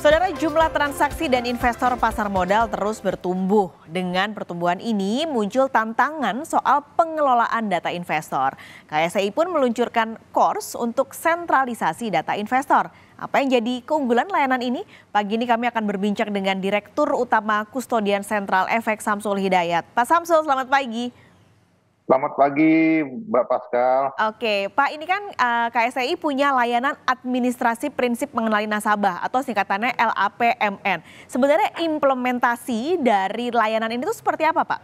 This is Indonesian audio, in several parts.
Saudara jumlah transaksi dan investor pasar modal terus bertumbuh. Dengan pertumbuhan ini muncul tantangan soal pengelolaan data investor. KSI pun meluncurkan course untuk sentralisasi data investor. Apa yang jadi keunggulan layanan ini? Pagi ini kami akan berbincang dengan Direktur Utama Kustodian Sentral Efek Samsul Hidayat. Pak Samsul, selamat pagi. Selamat pagi, Mbak Pascal. Oke, Pak, ini kan uh, eh, KSI punya layanan administrasi prinsip mengenali nasabah atau singkatannya LAPMN. Sebenarnya implementasi dari layanan ini itu seperti apa, Pak?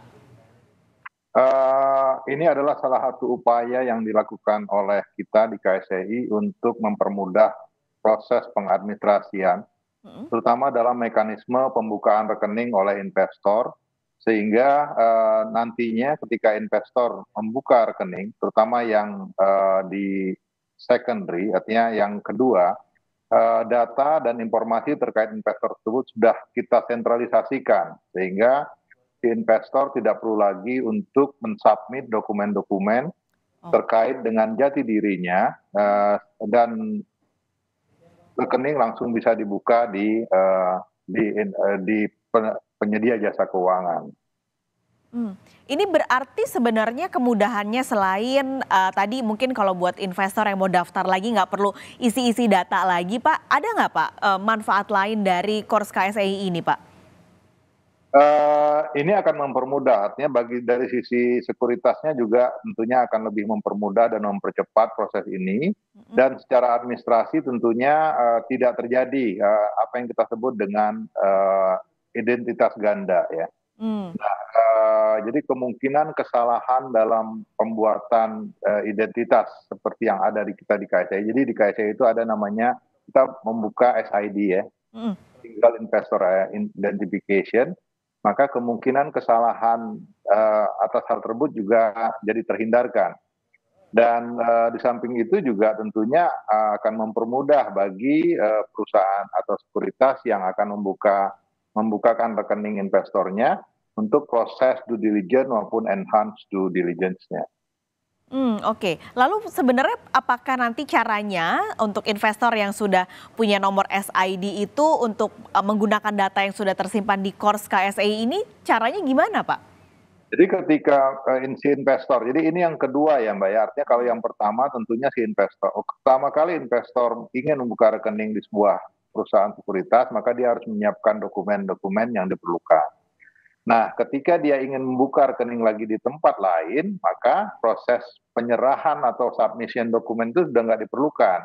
Uh, ini adalah salah satu upaya yang dilakukan oleh kita di KSI untuk mempermudah proses pengadministrasian, hmm. terutama dalam mekanisme pembukaan rekening oleh investor sehingga uh, nantinya ketika investor membuka rekening, terutama yang uh, di secondary, artinya yang kedua, uh, data dan informasi terkait investor tersebut sudah kita sentralisasikan, sehingga si investor tidak perlu lagi untuk mensubmit dokumen-dokumen oh. terkait dengan jati dirinya uh, dan rekening langsung bisa dibuka di uh, di uh, di penyedia jasa keuangan. Hmm. Ini berarti sebenarnya kemudahannya selain uh, tadi mungkin kalau buat investor yang mau daftar lagi nggak perlu isi-isi data lagi Pak, ada nggak Pak uh, manfaat lain dari Kurs KSEI ini Pak? Uh, ini akan mempermudah, artinya bagi dari sisi sekuritasnya juga tentunya akan lebih mempermudah dan mempercepat proses ini. Hmm. Dan secara administrasi tentunya uh, tidak terjadi uh, apa yang kita sebut dengan uh, identitas ganda ya. Hmm. Nah, uh, jadi kemungkinan kesalahan dalam pembuatan uh, identitas seperti yang ada di kita di KSI. Jadi di KSI itu ada namanya kita membuka SID ya, hmm. single investor eh, identification. Maka kemungkinan kesalahan uh, atas hal tersebut juga jadi terhindarkan. Dan uh, di samping itu juga tentunya uh, akan mempermudah bagi uh, perusahaan atau sekuritas yang akan membuka membukakan rekening investornya untuk proses due diligence maupun enhanced due diligence-nya. Hmm, Oke, okay. lalu sebenarnya apakah nanti caranya untuk investor yang sudah punya nomor SID itu untuk eh, menggunakan data yang sudah tersimpan di Kors KSI ini caranya gimana Pak? Jadi ketika uh, si investor, jadi ini yang kedua ya Mbak ya, artinya kalau yang pertama tentunya si investor, oh, pertama kali investor ingin membuka rekening di sebuah perusahaan sekuritas, maka dia harus menyiapkan dokumen-dokumen yang diperlukan. Nah, ketika dia ingin membuka rekening lagi di tempat lain, maka proses penyerahan atau submission dokumen itu sudah nggak diperlukan.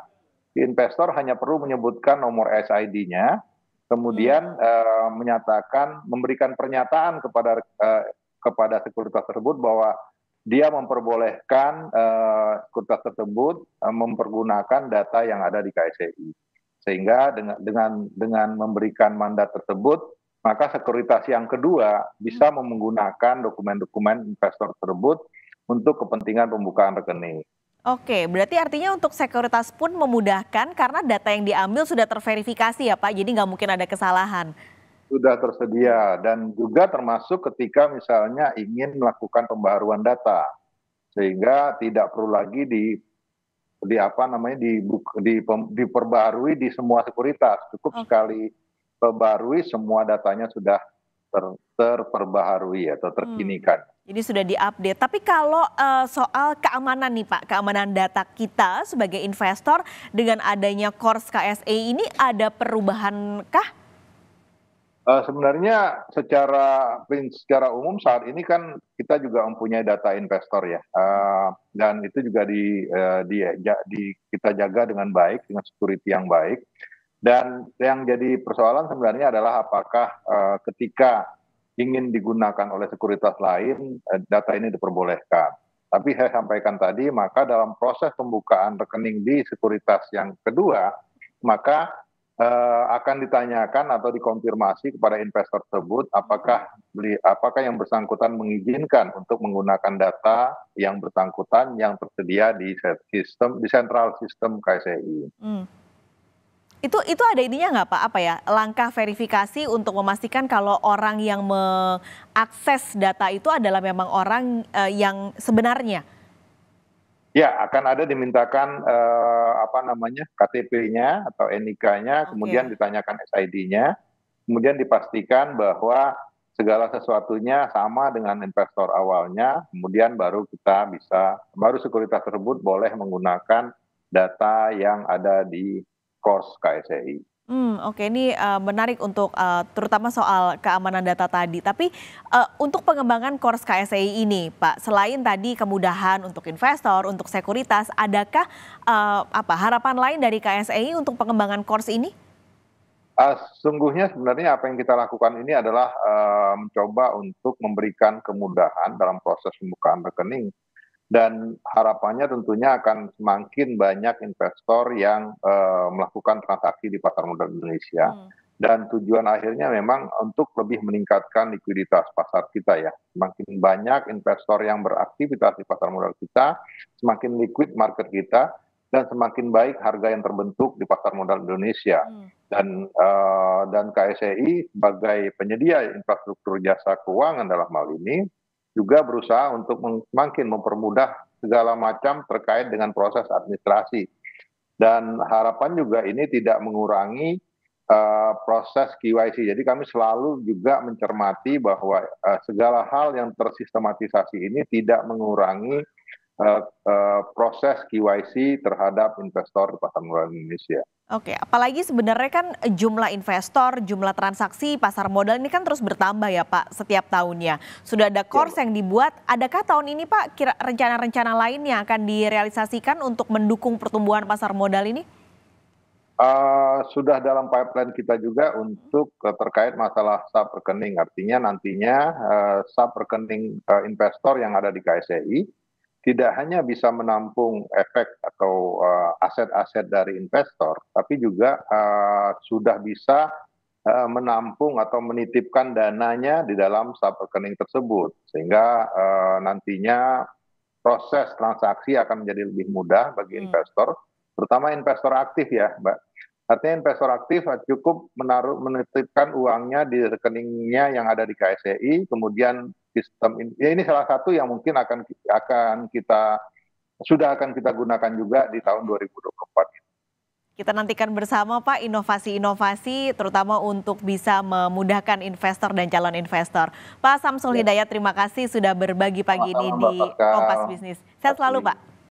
investor hanya perlu menyebutkan nomor SID-nya, kemudian hmm. uh, menyatakan, memberikan pernyataan kepada uh, kepada sekuritas tersebut bahwa dia memperbolehkan uh, sekuritas tersebut uh, mempergunakan data yang ada di KSEI sehingga dengan dengan dengan memberikan mandat tersebut maka sekuritas yang kedua bisa hmm. menggunakan dokumen-dokumen investor tersebut untuk kepentingan pembukaan rekening. Oke, berarti artinya untuk sekuritas pun memudahkan karena data yang diambil sudah terverifikasi ya Pak, jadi nggak mungkin ada kesalahan. Sudah tersedia dan juga termasuk ketika misalnya ingin melakukan pembaruan data. Sehingga tidak perlu lagi di di apa namanya di, di diperbarui di semua sekuritas cukup okay. sekali perbarui semua datanya sudah ter, terperbaharui atau ya, terkinikan. Hmm. Jadi sudah diupdate. Tapi kalau uh, soal keamanan nih Pak, keamanan data kita sebagai investor dengan adanya Kors KSE ini ada perubahankah Eh, sebenarnya secara secara umum saat ini kan kita juga mempunyai data investor ya eh, dan itu juga di, eh, di, di kita jaga dengan baik dengan security yang baik dan yang jadi persoalan sebenarnya adalah apakah ketika ingin digunakan oleh sekuritas lain data ini diperbolehkan tapi saya sampaikan tadi maka dalam proses pembukaan rekening di sekuritas yang kedua maka Eh, akan ditanyakan atau dikonfirmasi kepada investor tersebut apakah beli apakah yang bersangkutan mengizinkan untuk menggunakan data yang bersangkutan yang tersedia di sistem di sentral sistem KCI. Hmm. Itu itu ada ininya nggak pak apa ya langkah verifikasi untuk memastikan kalau orang yang mengakses data itu adalah memang orang uh, yang sebenarnya Ya, akan ada dimintakan eh, apa namanya KTP-nya atau NIK-nya, okay. kemudian ditanyakan SID-nya, kemudian dipastikan bahwa segala sesuatunya sama dengan investor awalnya, kemudian baru kita bisa baru sekuritas tersebut boleh menggunakan data yang ada di kors KSEI. Hmm, Oke, okay. ini uh, menarik untuk uh, terutama soal keamanan data tadi. Tapi uh, untuk pengembangan Kors KSEI ini, Pak, selain tadi kemudahan untuk investor, untuk sekuritas, adakah uh, apa harapan lain dari KSEI untuk pengembangan Kors ini? Uh, sungguhnya sebenarnya apa yang kita lakukan ini adalah uh, mencoba untuk memberikan kemudahan dalam proses pembukaan rekening dan harapannya tentunya akan semakin banyak investor yang uh, melakukan transaksi di pasar modal Indonesia. Hmm. Dan tujuan akhirnya memang untuk lebih meningkatkan likuiditas pasar kita ya. Semakin banyak investor yang beraktivitas di pasar modal kita, semakin liquid market kita, dan semakin baik harga yang terbentuk di pasar modal Indonesia. Hmm. Dan uh, dan KSEI sebagai penyedia infrastruktur jasa keuangan dalam hal ini juga berusaha untuk semakin mempermudah segala macam terkait dengan proses administrasi. Dan harapan juga ini tidak mengurangi uh, proses KYC. Jadi kami selalu juga mencermati bahwa uh, segala hal yang tersistematisasi ini tidak mengurangi Eh, eh, proses KYC terhadap investor di pasar modal Indonesia. Oke, apalagi sebenarnya kan jumlah investor, jumlah transaksi pasar modal ini kan terus bertambah ya Pak setiap tahunnya. Sudah ada iya, course yang dibuat, adakah tahun ini Pak rencana-rencana lain yang akan direalisasikan untuk mendukung pertumbuhan pasar modal ini? Uh, sudah dalam pipeline kita juga untuk uh, terkait masalah sub rekening. Artinya nantinya uh, sub rekening uh, investor yang ada di KSEI tidak hanya bisa menampung efek atau eh, aset-aset dari investor, tapi juga uh, sudah bisa uh, menampung atau menitipkan dananya di dalam sub rekening tersebut, sehingga uh, nantinya proses transaksi akan menjadi lebih mudah bagi hmm. investor, terutama investor aktif ya, Mbak. Artinya investor aktif cukup menaruh menitipkan uangnya di rekeningnya yang ada di KSEI, kemudian sistem ini. Ya ini salah satu yang mungkin akan akan kita sudah akan kita gunakan juga di tahun 2024 ini. Kita nantikan bersama Pak inovasi-inovasi terutama untuk bisa memudahkan investor dan calon investor. Pak Samsul ya. Hidayat terima kasih sudah berbagi pagi Selamat ini malam, di Kompas Bisnis. Sehat selalu Pak.